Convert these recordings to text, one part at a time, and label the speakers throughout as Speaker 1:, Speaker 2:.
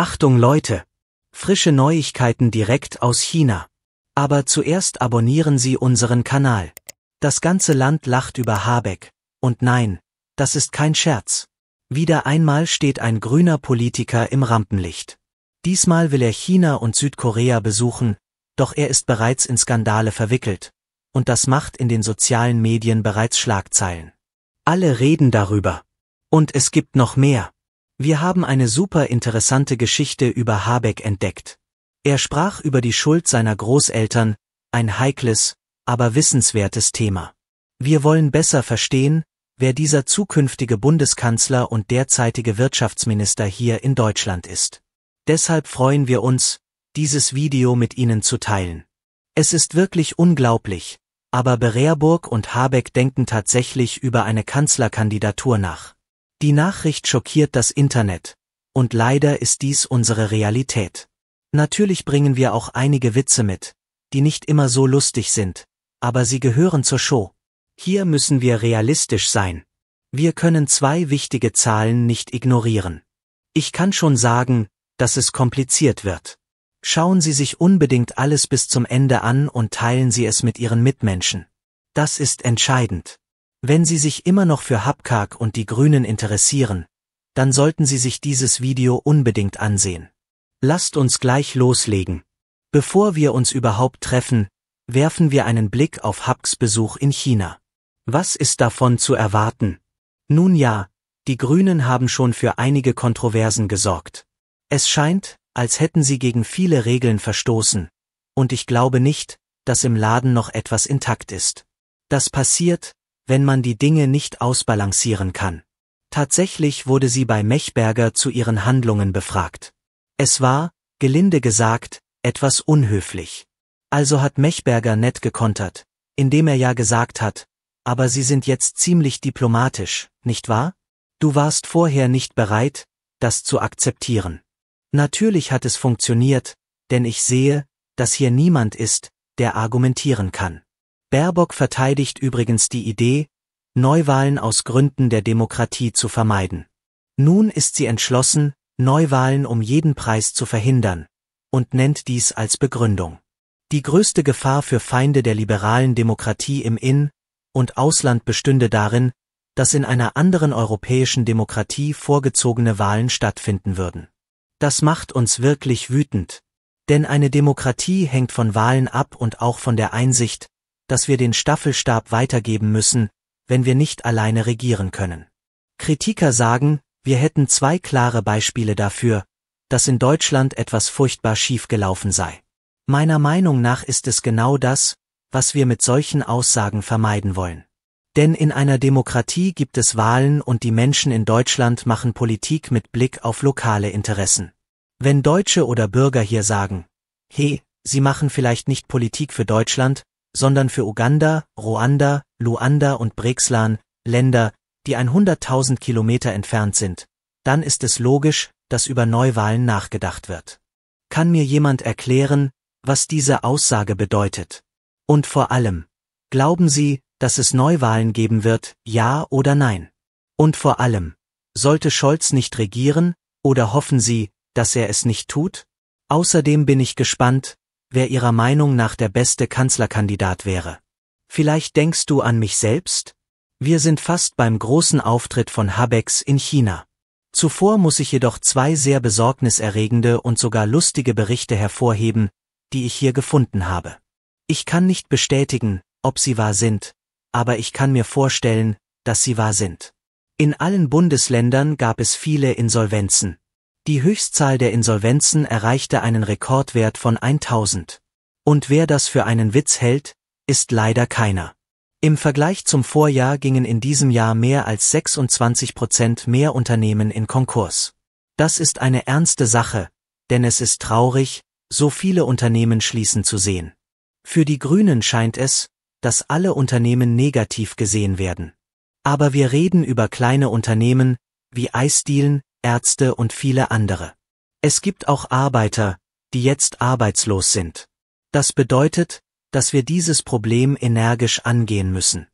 Speaker 1: Achtung Leute! Frische Neuigkeiten direkt aus China. Aber zuerst abonnieren Sie unseren Kanal. Das ganze Land lacht über Habeck. Und nein, das ist kein Scherz. Wieder einmal steht ein grüner Politiker im Rampenlicht. Diesmal will er China und Südkorea besuchen, doch er ist bereits in Skandale verwickelt. Und das macht in den sozialen Medien bereits Schlagzeilen. Alle reden darüber. Und es gibt noch mehr. Wir haben eine super interessante Geschichte über Habeck entdeckt. Er sprach über die Schuld seiner Großeltern, ein heikles, aber wissenswertes Thema. Wir wollen besser verstehen, wer dieser zukünftige Bundeskanzler und derzeitige Wirtschaftsminister hier in Deutschland ist. Deshalb freuen wir uns, dieses Video mit Ihnen zu teilen. Es ist wirklich unglaublich, aber Bereerburg und Habeck denken tatsächlich über eine Kanzlerkandidatur nach. Die Nachricht schockiert das Internet. Und leider ist dies unsere Realität. Natürlich bringen wir auch einige Witze mit, die nicht immer so lustig sind, aber sie gehören zur Show. Hier müssen wir realistisch sein. Wir können zwei wichtige Zahlen nicht ignorieren. Ich kann schon sagen, dass es kompliziert wird. Schauen Sie sich unbedingt alles bis zum Ende an und teilen Sie es mit Ihren Mitmenschen. Das ist entscheidend. Wenn Sie sich immer noch für Habkak und die Grünen interessieren, dann sollten Sie sich dieses Video unbedingt ansehen. Lasst uns gleich loslegen. Bevor wir uns überhaupt treffen, werfen wir einen Blick auf Habks Besuch in China. Was ist davon zu erwarten? Nun ja, die Grünen haben schon für einige Kontroversen gesorgt. Es scheint, als hätten sie gegen viele Regeln verstoßen, und ich glaube nicht, dass im Laden noch etwas intakt ist. Das passiert, wenn man die Dinge nicht ausbalancieren kann. Tatsächlich wurde sie bei Mechberger zu ihren Handlungen befragt. Es war, gelinde gesagt, etwas unhöflich. Also hat Mechberger nett gekontert, indem er ja gesagt hat, aber Sie sind jetzt ziemlich diplomatisch, nicht wahr? Du warst vorher nicht bereit, das zu akzeptieren. Natürlich hat es funktioniert, denn ich sehe, dass hier niemand ist, der argumentieren kann. Baerbock verteidigt übrigens die Idee, Neuwahlen aus Gründen der Demokratie zu vermeiden. Nun ist sie entschlossen, Neuwahlen um jeden Preis zu verhindern, und nennt dies als Begründung. Die größte Gefahr für Feinde der liberalen Demokratie im In- und Ausland bestünde darin, dass in einer anderen europäischen Demokratie vorgezogene Wahlen stattfinden würden. Das macht uns wirklich wütend, denn eine Demokratie hängt von Wahlen ab und auch von der Einsicht, dass wir den Staffelstab weitergeben müssen, wenn wir nicht alleine regieren können. Kritiker sagen, wir hätten zwei klare Beispiele dafür, dass in Deutschland etwas furchtbar schief gelaufen sei. Meiner Meinung nach ist es genau das, was wir mit solchen Aussagen vermeiden wollen. Denn in einer Demokratie gibt es Wahlen und die Menschen in Deutschland machen Politik mit Blick auf lokale Interessen. Wenn Deutsche oder Bürger hier sagen, hey, sie machen vielleicht nicht Politik für Deutschland, sondern für Uganda, Ruanda, Luanda und Brixlan, Länder, die 100.000 Kilometer entfernt sind, dann ist es logisch, dass über Neuwahlen nachgedacht wird. Kann mir jemand erklären, was diese Aussage bedeutet? Und vor allem, glauben Sie, dass es Neuwahlen geben wird, ja oder nein? Und vor allem, sollte Scholz nicht regieren, oder hoffen Sie, dass er es nicht tut? Außerdem bin ich gespannt, wer ihrer Meinung nach der beste Kanzlerkandidat wäre. Vielleicht denkst du an mich selbst? Wir sind fast beim großen Auftritt von Habex in China. Zuvor muss ich jedoch zwei sehr besorgniserregende und sogar lustige Berichte hervorheben, die ich hier gefunden habe. Ich kann nicht bestätigen, ob sie wahr sind, aber ich kann mir vorstellen, dass sie wahr sind. In allen Bundesländern gab es viele Insolvenzen. Die Höchstzahl der Insolvenzen erreichte einen Rekordwert von 1000. Und wer das für einen Witz hält, ist leider keiner. Im Vergleich zum Vorjahr gingen in diesem Jahr mehr als 26 Prozent mehr Unternehmen in Konkurs. Das ist eine ernste Sache, denn es ist traurig, so viele Unternehmen schließen zu sehen. Für die Grünen scheint es, dass alle Unternehmen negativ gesehen werden. Aber wir reden über kleine Unternehmen, wie Eisdielen, Ärzte und viele andere. Es gibt auch Arbeiter, die jetzt arbeitslos sind. Das bedeutet, dass wir dieses Problem energisch angehen müssen.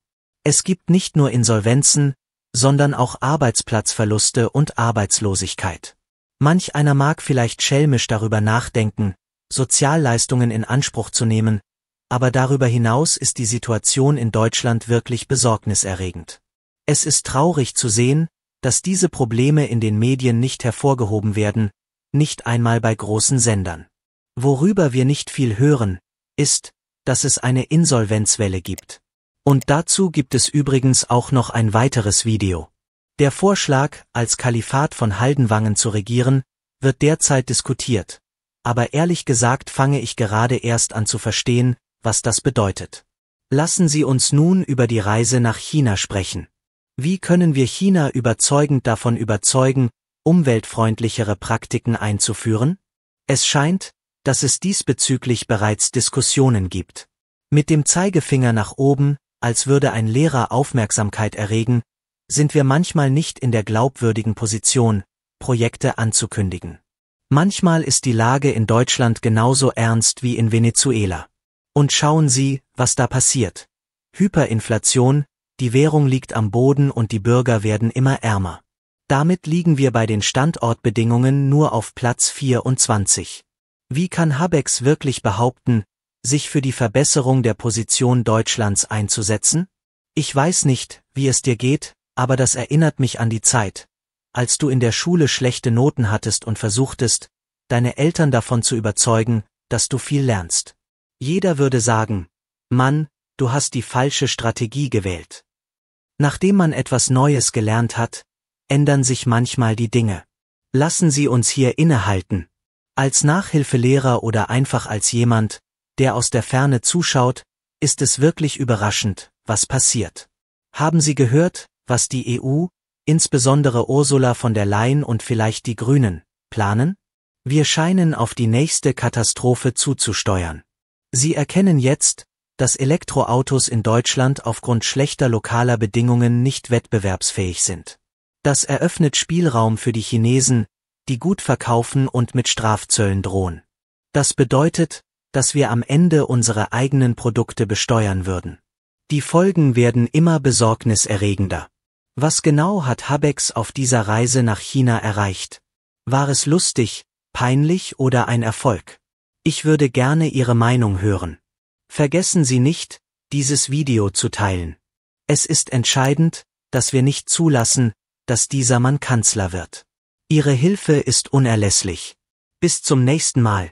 Speaker 1: Es gibt nicht nur Insolvenzen, sondern auch Arbeitsplatzverluste und Arbeitslosigkeit. Manch einer mag vielleicht schelmisch darüber nachdenken, Sozialleistungen in Anspruch zu nehmen, aber darüber hinaus ist die Situation in Deutschland wirklich besorgniserregend. Es ist traurig zu sehen, dass diese Probleme in den Medien nicht hervorgehoben werden, nicht einmal bei großen Sendern. Worüber wir nicht viel hören, ist, dass es eine Insolvenzwelle gibt. Und dazu gibt es übrigens auch noch ein weiteres Video. Der Vorschlag, als Kalifat von Haldenwangen zu regieren, wird derzeit diskutiert, aber ehrlich gesagt fange ich gerade erst an zu verstehen, was das bedeutet. Lassen Sie uns nun über die Reise nach China sprechen. Wie können wir China überzeugend davon überzeugen, umweltfreundlichere Praktiken einzuführen? Es scheint, dass es diesbezüglich bereits Diskussionen gibt. Mit dem Zeigefinger nach oben, als würde ein Lehrer Aufmerksamkeit erregen, sind wir manchmal nicht in der glaubwürdigen Position, Projekte anzukündigen. Manchmal ist die Lage in Deutschland genauso ernst wie in Venezuela. Und schauen Sie, was da passiert. Hyperinflation, die Währung liegt am Boden und die Bürger werden immer ärmer. Damit liegen wir bei den Standortbedingungen nur auf Platz 24. Wie kann Habex wirklich behaupten, sich für die Verbesserung der Position Deutschlands einzusetzen? Ich weiß nicht, wie es dir geht, aber das erinnert mich an die Zeit, als du in der Schule schlechte Noten hattest und versuchtest, deine Eltern davon zu überzeugen, dass du viel lernst. Jeder würde sagen, Mann, du hast die falsche Strategie gewählt. Nachdem man etwas Neues gelernt hat, ändern sich manchmal die Dinge. Lassen Sie uns hier innehalten. Als Nachhilfelehrer oder einfach als jemand, der aus der Ferne zuschaut, ist es wirklich überraschend, was passiert. Haben Sie gehört, was die EU, insbesondere Ursula von der Leyen und vielleicht die Grünen, planen? Wir scheinen auf die nächste Katastrophe zuzusteuern. Sie erkennen jetzt, dass Elektroautos in Deutschland aufgrund schlechter lokaler Bedingungen nicht wettbewerbsfähig sind. Das eröffnet Spielraum für die Chinesen, die gut verkaufen und mit Strafzöllen drohen. Das bedeutet, dass wir am Ende unsere eigenen Produkte besteuern würden. Die Folgen werden immer besorgniserregender. Was genau hat Habex auf dieser Reise nach China erreicht? War es lustig, peinlich oder ein Erfolg? Ich würde gerne Ihre Meinung hören. Vergessen Sie nicht, dieses Video zu teilen. Es ist entscheidend, dass wir nicht zulassen, dass dieser Mann Kanzler wird. Ihre Hilfe ist unerlässlich. Bis zum nächsten Mal.